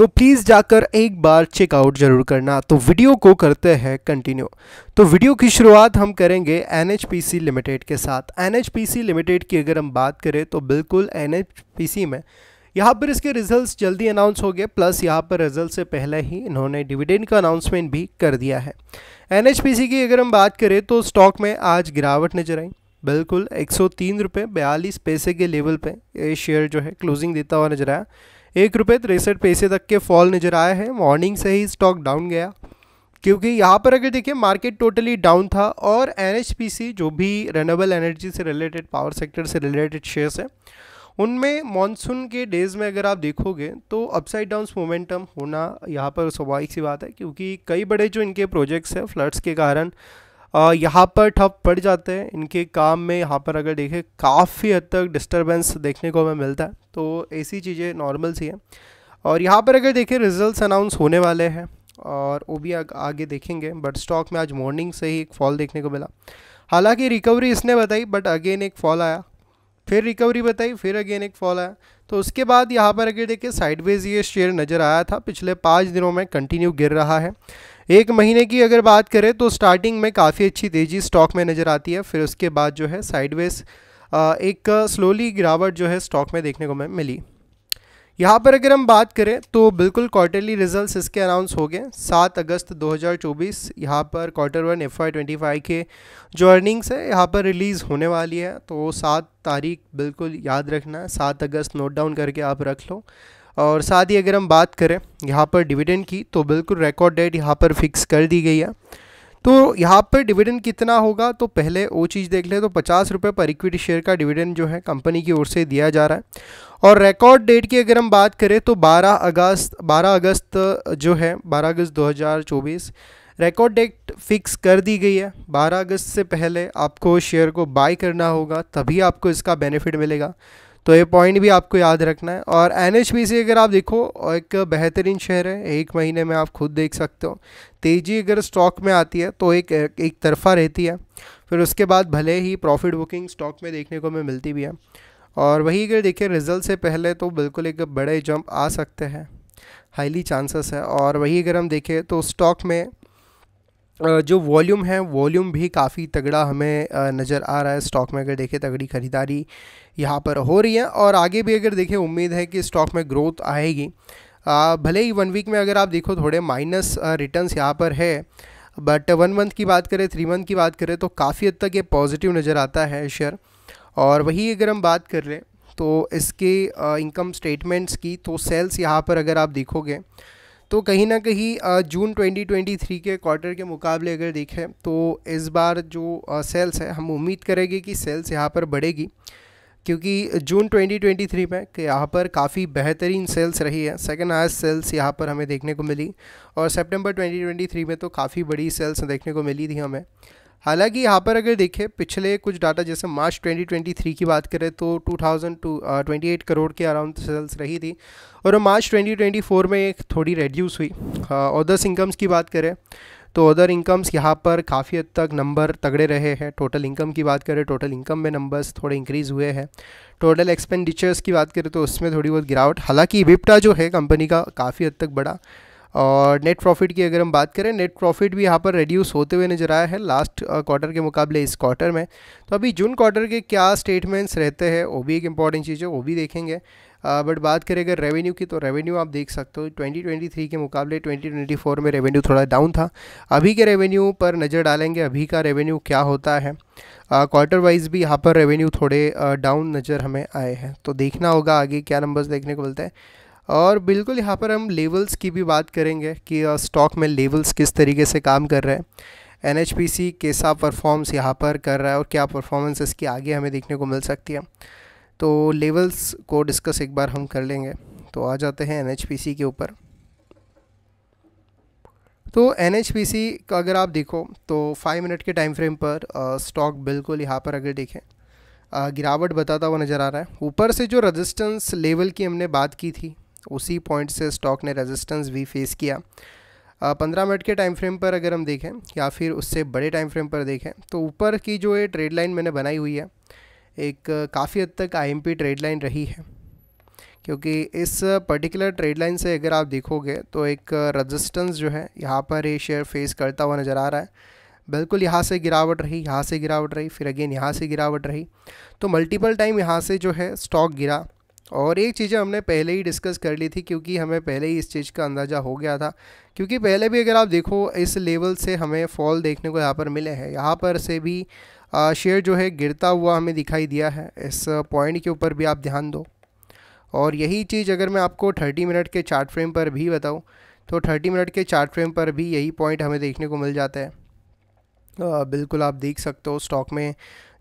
तो प्लीज़ जाकर एक बार चेकआउट ज़रूर करना तो वीडियो को करते हैं कंटिन्यू तो वीडियो की शुरुआत हम करेंगे एन लिमिटेड के साथ एन लिमिटेड की अगर हम बात करें तो बिल्कुल एन में यहाँ पर इसके रिजल्ट्स जल्दी अनाउंस हो गए प्लस यहाँ पर रिजल्ट से पहले ही इन्होंने डिविडेंड का अनाउंसमेंट भी कर दिया है एन की अगर हम बात करें तो स्टॉक में आज गिरावट नजर आई बिल्कुल एक सौ तीन रुपये बयालीस पैसे के लेवल पे ये शेयर जो है क्लोजिंग देता हुआ नजर आया एक रुपये तिरसठ पैसे तक के फॉल नज़र आया है मॉर्निंग से ही स्टॉक डाउन गया क्योंकि यहाँ पर अगर देखिए मार्केट टोटली डाउन था और एन जो भी रेनेबल एनर्जी से रिलेटेड पावर सेक्टर से रिलेटेड शेयर्स हैं उनमें मानसून के डेज़ में अगर आप देखोगे तो अपसाइड डाउन्स मोमेंटम होना यहाँ पर स्वाभाविक सी बात है क्योंकि कई बड़े जो इनके प्रोजेक्ट्स हैं फ्लड्स के कारण यहाँ पर ठप पड़ जाते हैं इनके काम में यहाँ पर अगर देखें काफ़ी हद तक डिस्टर्बेंस देखने को हमें मिलता है तो ऐसी चीज़ें नॉर्मल सी हैं और यहाँ पर अगर देखें रिजल्ट्स अनाउंस होने वाले हैं और वो भी आग, आगे देखेंगे बट स्टॉक में आज मॉर्निंग से ही एक फॉल देखने को मिला हालांकि रिकवरी इसने बताई बट अगेन एक फॉल आया फिर रिकवरी बताई फिर अगेन एक फॉल आया तो उसके बाद यहाँ पर अगर देखें साइडवेज ये शेयर नज़र आया था पिछले पाँच दिनों में कंटिन्यू गिर रहा है एक महीने की अगर बात करें तो स्टार्टिंग में काफ़ी अच्छी तेज़ी स्टॉक में नज़र आती है फिर उसके बाद जो है साइडवेज एक स्लोली गिरावट जो है स्टॉक में देखने को में मिली यहाँ पर अगर हम बात करें तो बिल्कुल क्वार्टरली रिजल्ट्स इसके अनाउंस हो गए सात अगस्त 2024 यहाँ पर क्वार्टर वन एफ आई के जो अर्निंग्स है यहाँ पर रिलीज़ होने वाली है तो सात तारीख बिल्कुल याद रखना है सात अगस्त नोट डाउन करके आप रख लो और साथ ही अगर हम बात करें यहाँ पर डिविडेंड की तो बिल्कुल रिकॉर्ड डेट यहाँ पर फिक्स कर दी गई है तो यहाँ पर डिविडेंड कितना होगा तो पहले वो चीज़ देख ले तो पचास रुपये पर इक्विटी शेयर का डिविडेंड जो है कंपनी की ओर से दिया जा रहा है और रिकॉर्ड डेट की अगर हम बात करें तो 12 अगस्त 12 अगस्त जो है 12 अगस्त 2024 रिकॉर्ड डेट फिक्स कर दी गई है 12 अगस्त से पहले आपको शेयर को बाय करना होगा तभी आपको इसका बेनिफिट मिलेगा तो ये पॉइंट भी आपको याद रखना है और एन से अगर आप देखो एक बेहतरीन शेयर है एक महीने में आप खुद देख सकते हो तेज़ी अगर स्टॉक में आती है तो एक एक तरफा रहती है फिर उसके बाद भले ही प्रॉफिट बुकिंग स्टॉक में देखने को हमें मिलती भी है और वही अगर देखिए रिजल्ट से पहले तो बिल्कुल एक बड़े जंप आ सकते हैं हाईली चांसेस है और वही अगर हम देखें तो स्टॉक में जो वॉल्यूम है वॉल्यूम भी काफ़ी तगड़ा हमें नज़र आ रहा है स्टॉक में अगर देखें तगड़ी ख़रीदारी यहाँ पर हो रही है और आगे भी अगर देखें उम्मीद है कि स्टॉक में ग्रोथ आएगी आ, भले ही वन वीक में अगर आप देखो थोड़े माइनस रिटर्न्स यहाँ पर है बट वन मंथ की बात करें थ्री मंथ की बात करें तो काफ़ी हद तक ये पॉजिटिव नज़र आता है शेयर और वही अगर हम बात कर लें तो इसके इनकम स्टेटमेंट्स की तो सेल्स यहाँ पर अगर आप देखोगे तो कहीं ना कहीं जून 2023 के क्वार्टर के मुकाबले अगर देखें तो इस बार जो सेल्स है हम उम्मीद करेंगे कि सेल्स यहाँ पर बढ़ेगी क्योंकि जून 2023 में यहाँ पर काफ़ी बेहतरीन सेल्स रही है सेकेंड हाइस्ट सेल्स यहाँ पर हमें देखने को मिली और सितंबर 2023 में तो काफ़ी बड़ी सेल्स देखने को मिली थी हमें हालांकि यहाँ पर अगर देखें पिछले कुछ डाटा जैसे मार्च 2023 की बात करें तो two thousand two twenty eight crore के अराउंड सेल्स रही थी और मार्च 2024 में एक थोड़ी रेड्यूस हुई अदर्स इनकम्स की बात करें तो अदर इनकम्स यहाँ पर काफ़ी हद तक नंबर तगड़े रहे हैं टोटल इनकम की बात करें टोटल इनकम में नंबर्स थोड़े इंक्रीज़ हुए हैं टोटल एक्सपेंडिचर्स की बात करें तो उसमें थोड़ी बहुत गिरावट हालांकि विप्टा जो है कंपनी का काफ़ी हद तक बड़ा और नेट प्रॉफिट की अगर हम बात करें नेट प्रॉफिट भी यहाँ पर रिड्यूस होते हुए नजर आया है लास्ट क्वार्टर के मुकाबले इस क्वार्टर में तो अभी जून क्वार्टर के क्या स्टेटमेंट्स रहते हैं वो भी एक इंपॉर्टेंट चीज़ है वो भी देखेंगे बट uh, बात करें अगर रेवेन्यू की तो रेवेन्यू आप देख सकते हो 2023 के मुकाबले 2024 में रेवेन्यू थोड़ा डाउन था अभी के रेवेन्यू पर नज़र डालेंगे अभी का रेवेन्यू क्या होता है क्वार्टर uh, वाइज भी यहाँ पर रेवेन्यू थोड़े डाउन uh, नज़र हमें आए हैं तो देखना होगा आगे क्या नंबर्स देखने को मिलते हैं और बिल्कुल यहाँ पर हम लेवल्स की भी बात करेंगे कि स्टॉक में लेवल्स किस तरीके से काम कर रहे हैं एन कैसा परफॉर्म्स यहाँ पर कर रहा है और क्या परफॉर्मेंस इसकी आगे हमें देखने को मिल सकती है तो लेवल्स को डिस्कस एक बार हम कर लेंगे तो आ जाते हैं एन के ऊपर तो एन का अगर आप देखो तो फाइव मिनट के टाइम फ्रेम पर स्टॉक बिल्कुल यहाँ पर अगर देखें आ, गिरावट बताता हुआ नज़र आ रहा है ऊपर से जो रेजिस्टेंस लेवल की हमने बात की थी उसी पॉइंट से स्टॉक ने रेजिस्टेंस भी फेस किया पंद्रह मिनट के टाइम फ्रेम पर अगर हम देखें या फिर उससे बड़े टाइम फ्रेम पर देखें तो ऊपर की जो ये ट्रेड लाइन मैंने बनाई हुई है एक काफ़ी हद तक आई ट्रेड लाइन रही है क्योंकि इस पर्टिकुलर ट्रेड लाइन से अगर आप देखोगे तो एक रेजिस्टेंस जो है यहाँ पर ये शेयर फेस करता हुआ नज़र आ रहा है बिल्कुल यहाँ से गिरावट रही यहाँ से गिरावट रही फिर अगेन यहाँ से गिरावट रही तो मल्टीपल टाइम यहाँ से जो है स्टॉक गिरा और एक चीज़ें हमने पहले ही डिस्कस कर ली थी क्योंकि हमें पहले ही इस चीज़ का अंदाज़ा हो गया था क्योंकि पहले भी अगर आप देखो इस लेवल से हमें फॉल देखने को यहाँ पर मिले हैं यहाँ पर से भी शेयर जो है गिरता हुआ हमें दिखाई दिया है इस पॉइंट के ऊपर भी आप ध्यान दो और यही चीज़ अगर मैं आपको 30 मिनट के चार्ट फ्रेम पर भी बताऊं तो 30 मिनट के चार्ट फ्रेम पर भी यही पॉइंट हमें देखने को मिल जाता है बिल्कुल आप देख सकते हो स्टॉक में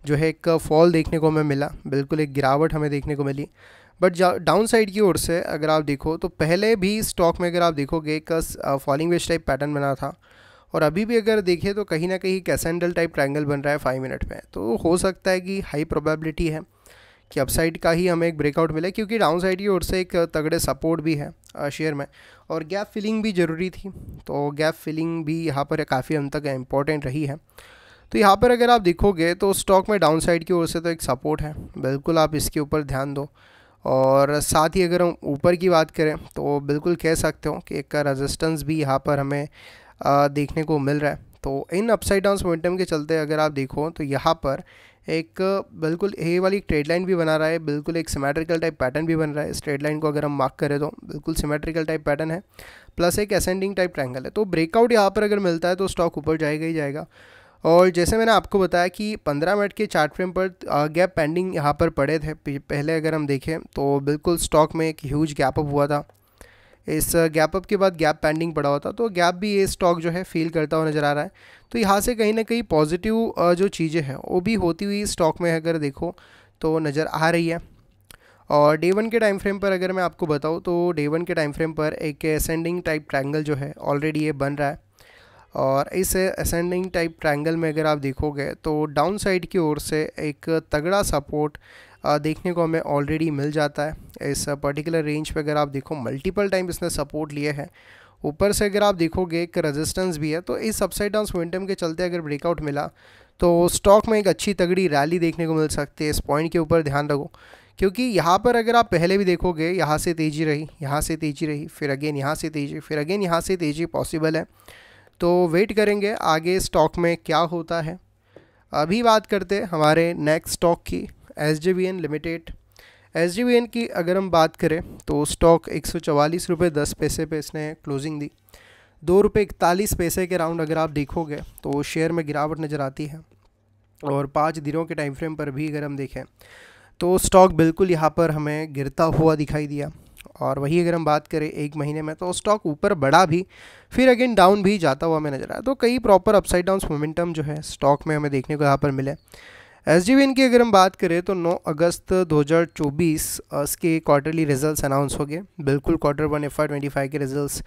जो है एक फॉल देखने को हमें मिला बिल्कुल एक गिरावट हमें देखने को मिली बट डाउन साइड की ओर से अगर आप देखो तो पहले भी स्टॉक में अगर आप देखोगे एक फॉलिंग वेज टाइप पैटर्न बना था और अभी भी अगर देखें तो कहीं ना कहीं कैसेंडल टाइप ट्रायंगल बन रहा है फाइव मिनट में तो हो सकता है कि हाई प्रोबेबिलिटी है कि अपसाइड का ही हमें एक ब्रेकआउट मिले क्योंकि डाउन साइड की ओर से एक तगड़े सपोर्ट भी है शेयर में और गैप फिलिंग भी ज़रूरी थी तो गैप फिलिंग भी यहाँ पर काफ़ी हम तक इम्पॉर्टेंट रही है तो यहाँ पर अगर आप देखोगे तो स्टॉक में डाउन साइड की ओर से तो एक सपोर्ट है बिल्कुल आप इसके ऊपर ध्यान दो और साथ ही अगर हम ऊपर की बात करें तो बिल्कुल कह सकते हो कि एक का रेजिस्टेंस भी यहाँ पर हमें देखने को मिल रहा है तो इन अपसाइड डाउन मोमेंटम के चलते अगर आप देखो तो यहाँ पर एक बिल्कुल ए वाली ट्रेड लाइन भी बना रहा है बिल्कुल एक सिमेट्रिकल टाइप पैटर्न भी बन रहा है इस ट्रेड लाइन को अगर हम मार्क करें तो बिल्कुल सिमेट्रिकल टाइप पैटर्न है प्लस एक असेंडिंग टाइप ट्रैंगल है तो ब्रेकआउट यहाँ पर अगर मिलता है तो स्टॉक ऊपर जाएगा ही जाएगा और जैसे मैंने आपको बताया कि 15 मिनट के चार्ट फ्रेम पर गैप पेंडिंग यहाँ पर पड़े थे पहले अगर हम देखें तो बिल्कुल स्टॉक में एक ह्यूज गैप अप हुआ था इस गैप अप के बाद गैप पेंडिंग पड़ा होता तो गैप भी ये स्टॉक जो है फील करता हुआ नज़र आ रहा है तो यहाँ से कहीं ना कहीं पॉजिटिव जो चीज़ें हैं वो भी होती हुई स्टॉक में अगर देखो तो नज़र आ रही है और डे वन के टाइम फ्रेम पर अगर मैं आपको बताऊँ तो डे वन के टाइम फ्रेम पर एक असेंडिंग टाइप ट्रैंगल जो है ऑलरेडी ये बन रहा है और इस असेंडिंग टाइप ट्राइंगल में अगर आप देखोगे तो डाउन साइड की ओर से एक तगड़ा सपोर्ट देखने को हमें ऑलरेडी मिल जाता है इस पर्टिकुलर रेंज पे अगर आप देखो मल्टीपल टाइम इसने सपोर्ट लिए हैं ऊपर से अगर आप देखोगे एक रेजिस्टेंस भी है तो इस अपसाइड डाउन मोमेंटम के चलते अगर ब्रेकआउट मिला तो स्टॉक में एक अच्छी तगड़ी रैली देखने को मिल सकती है इस पॉइंट के ऊपर ध्यान रखो क्योंकि यहाँ पर अगर आप पहले भी देखोगे यहाँ से तेज़ी रही यहाँ से तेज़ी रही फिर अगेन यहाँ से तेज़ी फिर अगेन यहाँ से तेज़ी पॉसिबल है तो वेट करेंगे आगे स्टॉक में क्या होता है अभी बात करते हमारे नेक्स्ट स्टॉक की S J V N limited S G N की अगर हम बात करें तो स्टॉक एक सौ चवालीस रुपये दस पैसे पे इसने क्लोजिंग दी दो रुपये इकतालीस पैसे के राउंड अगर आप देखोगे तो शेयर में गिरावट नज़र आती है और पाँच दिनों के टाइम फ्रेम पर भी अगर हम देखें तो स्टॉक बिल्कुल यहाँ पर हमें गिरता हुआ दिखाई दिया और वही अगर हम बात करें एक महीने में तो स्टॉक ऊपर बढ़ा भी फिर अगेन डाउन भी जाता हुआ हमें नज़र आया तो कई प्रॉपर अपसाइड डाउन मोमेंटम जो है स्टॉक में हमें देखने को यहाँ पर मिले एस की अगर हम बात करें तो 9 अगस्त 2024 के क्वार्टरली रिजल्ट्स अनाउंस हो गए बिल्कुल क्वार्टर वन एफ के रिजल्ट्स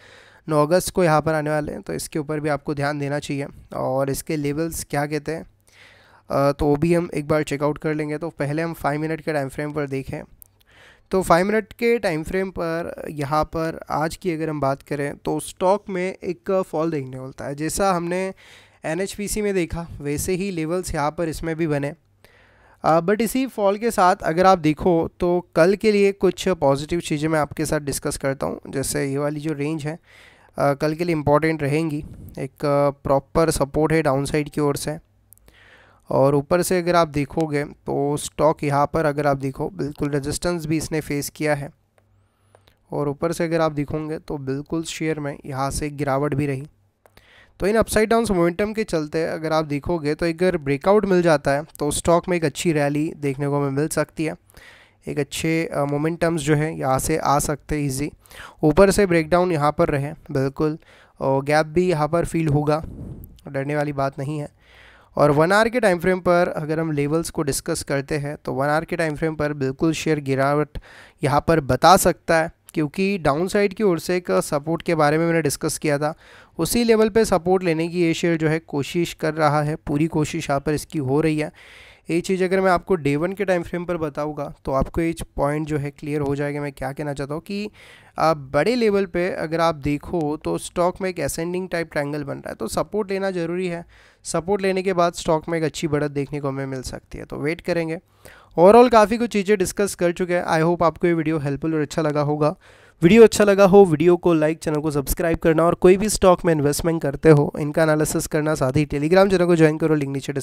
9 अगस्त को यहाँ पर आने वाले हैं तो इसके ऊपर भी आपको ध्यान देना चाहिए और इसके लेवल्स क्या कहते हैं तो वो भी हम एक बार चेकआउट कर लेंगे तो पहले हम फाइव मिनट के टाइम फ्रेम पर देखें तो फाइव मिनट के टाइम फ्रेम पर यहाँ पर आज की अगर हम बात करें तो स्टॉक में एक फॉल देखने मिलता है जैसा हमने एन में देखा वैसे ही लेवल्स यहाँ पर इसमें भी बने बट इसी फॉल के साथ अगर आप देखो तो कल के लिए कुछ पॉजिटिव चीज़ें मैं आपके साथ डिस्कस करता हूँ जैसे ये वाली जो रेंज है आ, कल के लिए इम्पॉर्टेंट रहेंगी एक प्रॉपर सपोर्ट है डाउनसाइड की ओर से और ऊपर से अगर आप देखोगे तो स्टॉक यहाँ पर अगर आप देखो बिल्कुल रेजिस्टेंस भी इसने फेस किया है और ऊपर से अगर आप देखोगे तो बिल्कुल शेयर में यहाँ से गिरावट भी रही तो इन अपसाइड डाउन मोमेंटम के चलते अगर आप देखोगे तो अगर ब्रेकआउट मिल जाता है तो स्टॉक में एक अच्छी रैली देखने को हमें मिल सकती है एक अच्छे मोमेंटम्स जो है यहाँ से आ सकते हैं ईजी ऊपर से ब्रेकडाउन यहाँ पर रहे बिल्कुल और गैप भी यहाँ पर फील होगा डरने वाली बात नहीं है और वन आर के टाइम फ्रेम पर अगर हम लेवल्स को डिस्कस करते हैं तो वन आर के टाइम फ्रेम पर बिल्कुल शेयर गिरावट यहाँ पर बता सकता है क्योंकि डाउन साइड की ओर से एक सपोर्ट uh, के बारे में मैंने डिस्कस किया था उसी लेवल पे सपोर्ट लेने की ये शेयर जो है कोशिश कर रहा है पूरी कोशिश यहाँ पर इसकी हो रही है ये चीज़ अगर मैं आपको डे वन के टाइम फ्रेम पर बताऊँगा तो आपको ये पॉइंट जो है क्लियर हो जाएगा मैं क्या कहना चाहता हूँ कि आप बड़े लेवल पे अगर आप देखो तो स्टॉक में एक असेंडिंग टाइप ट्रायंगल बन रहा है तो सपोर्ट लेना ज़रूरी है सपोर्ट लेने के बाद स्टॉक में एक अच्छी बढ़त देखने को हमें मिल सकती है तो वेट करेंगे ओवरऑल काफ़ी कुछ चीज़ें डिस्कस कर चुके हैं आई होप आपको ये वीडियो हेल्पफुल और अच्छा लगा होगा वीडियो अच्छा लगा हो वीडियो को लाइक चैनल को सब्सक्राइब करना और कोई भी स्टॉक में इन्वेस्टमेंट करते हो इनका एनालिसिस करना साथ ही टेलीग्राम चैनल को ज्वाइन करो लिंक नीचे